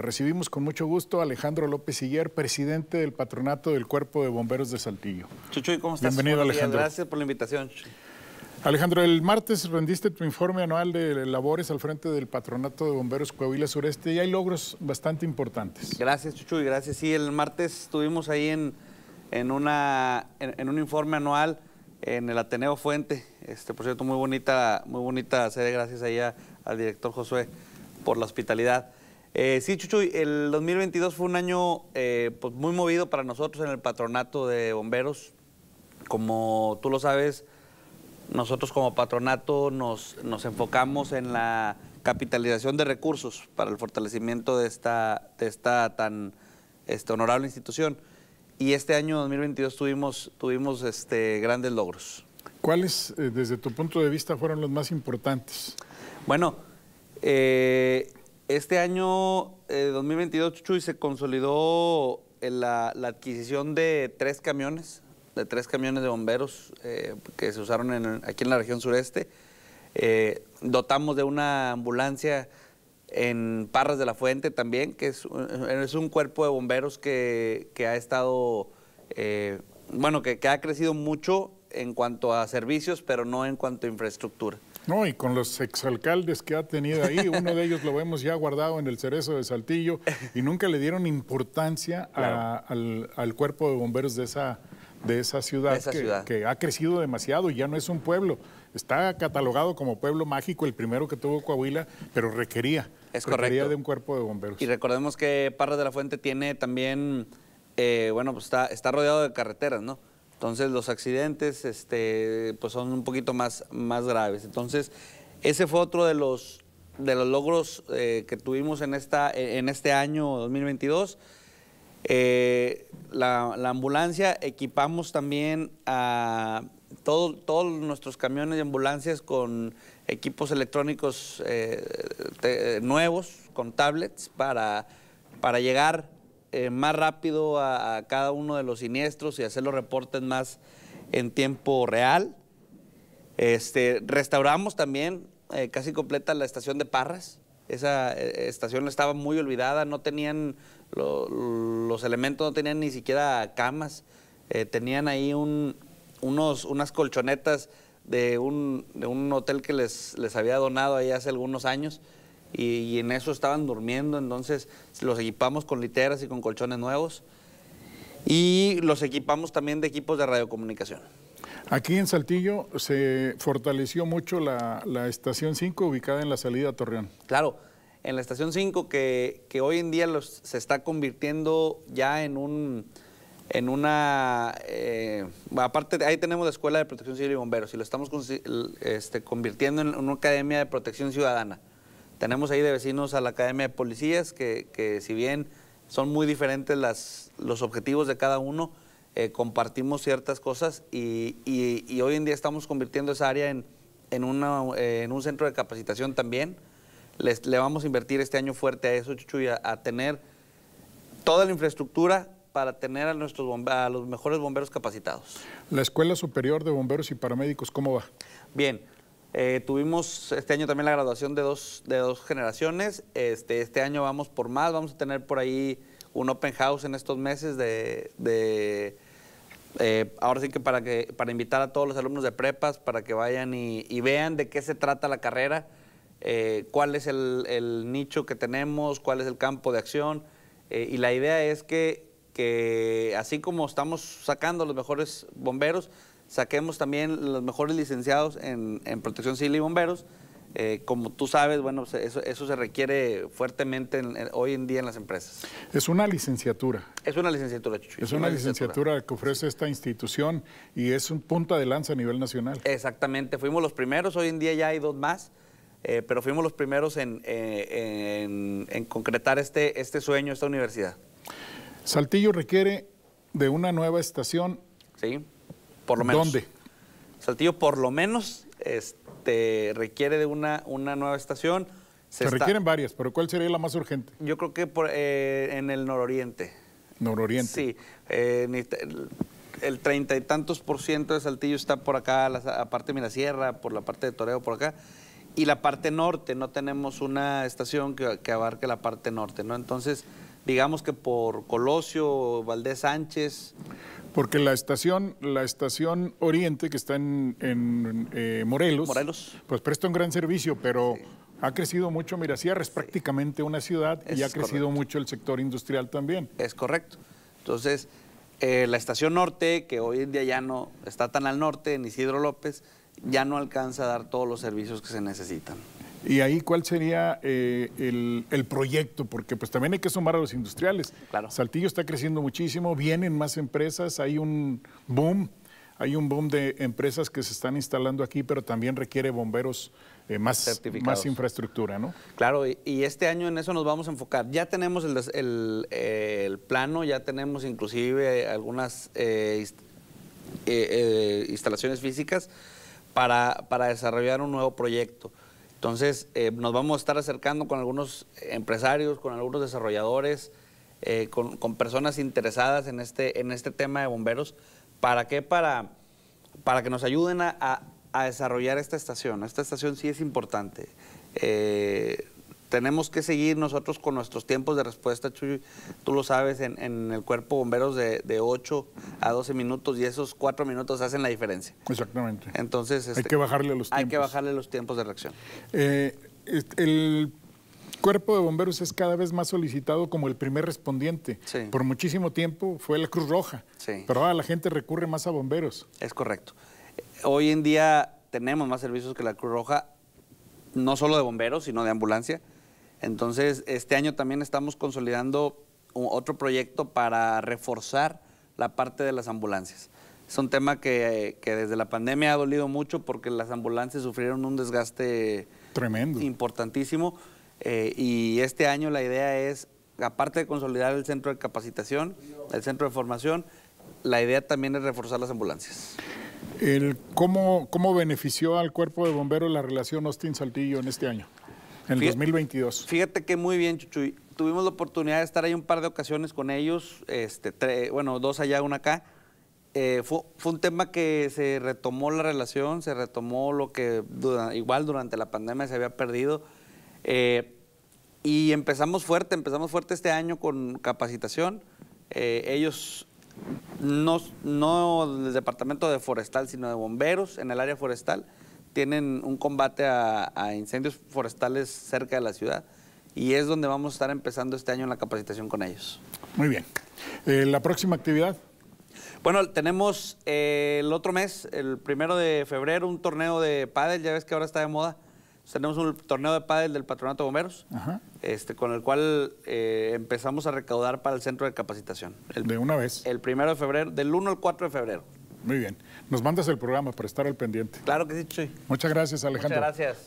Recibimos con mucho gusto a Alejandro López Siller, presidente del Patronato del Cuerpo de Bomberos de Saltillo. Chuchuy, ¿cómo estás? Bienvenido, Alejandro. gracias por la invitación. Alejandro, el martes rendiste tu informe anual de labores al frente del Patronato de Bomberos Coahuila Sureste y hay logros bastante importantes. Gracias, Chuchuy, gracias. Sí, el martes estuvimos ahí en, una, en, un informe anual en el Ateneo Fuente. Este, por cierto, muy bonita, muy bonita sede, gracias allá al director Josué por la hospitalidad. Eh, sí, Chuchuy, el 2022 fue un año eh, pues, muy movido para nosotros en el patronato de bomberos. Como tú lo sabes, nosotros como patronato nos, enfocamos en la capitalización de recursos para el fortalecimiento de esta, tan este, honorable institución. Y este año 2022 tuvimos, tuvimos este, grandes logros. ¿Cuáles, eh, desde tu punto de vista, fueron los más importantes? Bueno, este año 2022, eh, Chuy, se consolidó eh, la, adquisición de tres camiones, de tres camiones de bomberos eh, que se usaron aquí en la región sureste. dotamos de una ambulancia en Parras de la Fuente también, que es, un cuerpo de bomberos que, ha estado, bueno, que ha crecido mucho en cuanto a servicios, pero no en cuanto a infraestructura. No, y con los exalcaldes que ha tenido ahí, uno de ellos lo vemos ya guardado en el cerezo de Saltillo y nunca le dieron importancia al, cuerpo de bomberos de esa, de esa, ciudad, que, ha crecido demasiado y ya no es un pueblo. Está catalogado como pueblo mágico, el primero que tuvo Coahuila, pero requería, requería de un cuerpo de bomberos. Y recordemos que Parra de la Fuente tiene también, eh, bueno, pues está, está rodeado de carreteras, ¿no? Entonces los accidentes este, pues son un poquito más, más graves. Entonces ese fue otro de los, de los logros eh, que tuvimos en, esta, en este año 2022. Eh, la, ambulancia, equipamos también a todos nuestros camiones y ambulancias con equipos electrónicos eh, nuevos, con tablets, para, para llegar eh, más rápido a, cada uno de los siniestros y hacer los reportes más en tiempo real. Este, restauramos también eh, casi completa la estación de Parras. Esa eh, estación estaba muy olvidada, no tenían los elementos, no tenían ni siquiera camas. tenían ahí unas colchonetas de un, hotel que les había donado ahí hace algunos años y, en eso estaban durmiendo, entonces los equipamos con literas y con colchones nuevos y los equipamos también de equipos de radiocomunicación. Aquí en Saltillo se fortaleció mucho la, estación 5 ubicada en la salida a Torreón. Claro, en la estación 5 que, hoy en día se está convirtiendo ya en un en una... Eh, aparte, ahí tenemos la Escuela de Protección Civil y Bomberos y lo estamos este, convirtiendo en una academia de protección ciudadana. Tenemos ahí de vecinos a la Academia de Policías, que, si bien son muy diferentes las, los objetivos de cada uno, eh, compartimos ciertas cosas y, hoy en día estamos convirtiendo esa área en, una, eh, en un centro de capacitación también. Les, le vamos a invertir este año fuerte a eso, Chuchu, a, tener toda la infraestructura para tener a, nuestros a los mejores bomberos capacitados. ¿La Escuela Superior de Bomberos y Paramédicos cómo va? Bien, eh, tuvimos este año también la graduación de dos, de dos generaciones. Este, este año vamos por más, vamos a tener por ahí un open house en estos meses de, eh, ahora sí que para, que para invitar a todos los alumnos de prepas para que vayan y, vean de qué se trata la carrera, eh, cuál es el, nicho que tenemos, cuál es el campo de acción. y la idea es que que así como estamos sacando los mejores bomberos, saquemos también los mejores licenciados en, protección civil y bomberos. Eh, como tú sabes, bueno, pues, eso, se requiere fuertemente hoy en día en las empresas. Es una licenciatura. Es una licenciatura, Chuchu. Es una, licenciatura. que ofrece esta institución y es un punta de lanza a nivel nacional. Exactamente, fuimos los primeros, hoy en día ya hay dos más, eh, pero fuimos los primeros eh, en, en concretar este, este sueño, esta universidad. Saltillo requiere de una nueva estación. Sí, por lo menos. ¿Dónde? Saltillo por lo menos este, requiere de una, una nueva estación. Se, requieren varias, pero ¿cuál sería la más urgente? Yo creo que eh, en el nororiente. Nororiente. Sí, eh, el treinta y tantos por ciento de Saltillo está por acá, aparte parte de Mirasierra, por la parte de Toreo, por acá. Y la parte norte, no tenemos una estación que, que abarque la parte norte, ¿no? Entonces, digamos que por Colosio, Valdés Sánchez. Porque la estación, la estación Oriente, que está en, eh, Morelos, pues presta un gran servicio, pero ha crecido mucho mira Sierra es prácticamente una ciudad y ha crecido mucho el sector industrial también. Es correcto. Entonces, eh, la estación norte, que hoy en día ya no está tan al norte, en Isidro López, ya no alcanza a dar todos los servicios que se necesitan. Y ahí, ¿cuál sería eh, el, proyecto? Porque pues también hay que sumar a los industriales. Saltillo está creciendo muchísimo, vienen más empresas, hay un boom, hay un boom de empresas que se están instalando aquí, pero también requiere bomberos eh, más, más infraestructura, ¿no? Claro, y, este año en eso nos vamos a enfocar. Ya tenemos el, eh, plano, ya tenemos inclusive algunas instalaciones físicas para, para desarrollar un nuevo proyecto. Entonces, eh, nos vamos a estar acercando con algunos empresarios, con algunos desarrolladores, eh, con, personas interesadas en este, en este tema de bomberos. ¿Para qué? Para, para que nos ayuden a, desarrollar esta estación. Esta estación sí es importante. Eh, tenemos que seguir nosotros con nuestros tiempos de respuesta, Chuy. Tú lo sabes, en, el cuerpo bomberos de, 8 a 12 minutos y esos 4 minutos hacen la diferencia. Exactamente. Entonces, hay este, que bajarle los tiempos. Hay que bajarle los tiempos de reacción. Eh, este, el cuerpo de bomberos es cada vez más solicitado como el primer respondiente. Por muchísimo tiempo fue la Cruz Roja. Pero ahora la gente recurre más a bomberos. Es correcto. Hoy en día tenemos más servicios que la Cruz Roja, no solo de bomberos, sino de ambulancia. Entonces, este año también estamos consolidando otro proyecto para reforzar la parte de las ambulancias. Es un tema que, desde la pandemia ha dolido mucho porque las ambulancias sufrieron un desgaste tremendo, importantísimo. Eh, y este año la idea es, aparte de consolidar el centro de capacitación, el centro de formación, la idea también es reforzar las ambulancias. ¿cómo, ¿Cómo benefició al cuerpo de bomberos la relación Austin Saltillo en este año? En el 2022. Fíjate que muy bien, Chuchuy. Tuvimos la oportunidad de estar ahí un par de ocasiones con ellos, este, bueno, dos allá, una acá. Eh, fue, un tema que se retomó la relación, se retomó lo que igual durante la pandemia se había perdido. Eh, y empezamos fuerte, empezamos fuerte este año con capacitación. Eh, ellos, no, no del departamento de forestal, sino de bomberos en el área forestal tienen un combate a, incendios forestales cerca de la ciudad y es donde vamos a estar empezando este año la capacitación con ellos. Muy bien. Eh, ¿La próxima actividad? Bueno, tenemos eh, el otro mes, el primero de febrero, un torneo de pádel, ya ves que ahora está de moda. Tenemos un torneo de pádel del Patronato Bomberos, Este, con el cual eh, empezamos a recaudar para el centro de capacitación. de una vez. El primero de febrero, del 1 al 4 de febrero. Muy bien. Nos mandas el programa para estar al pendiente. Claro que sí, Chuy. Muchas gracias, Alejandro. Muchas gracias.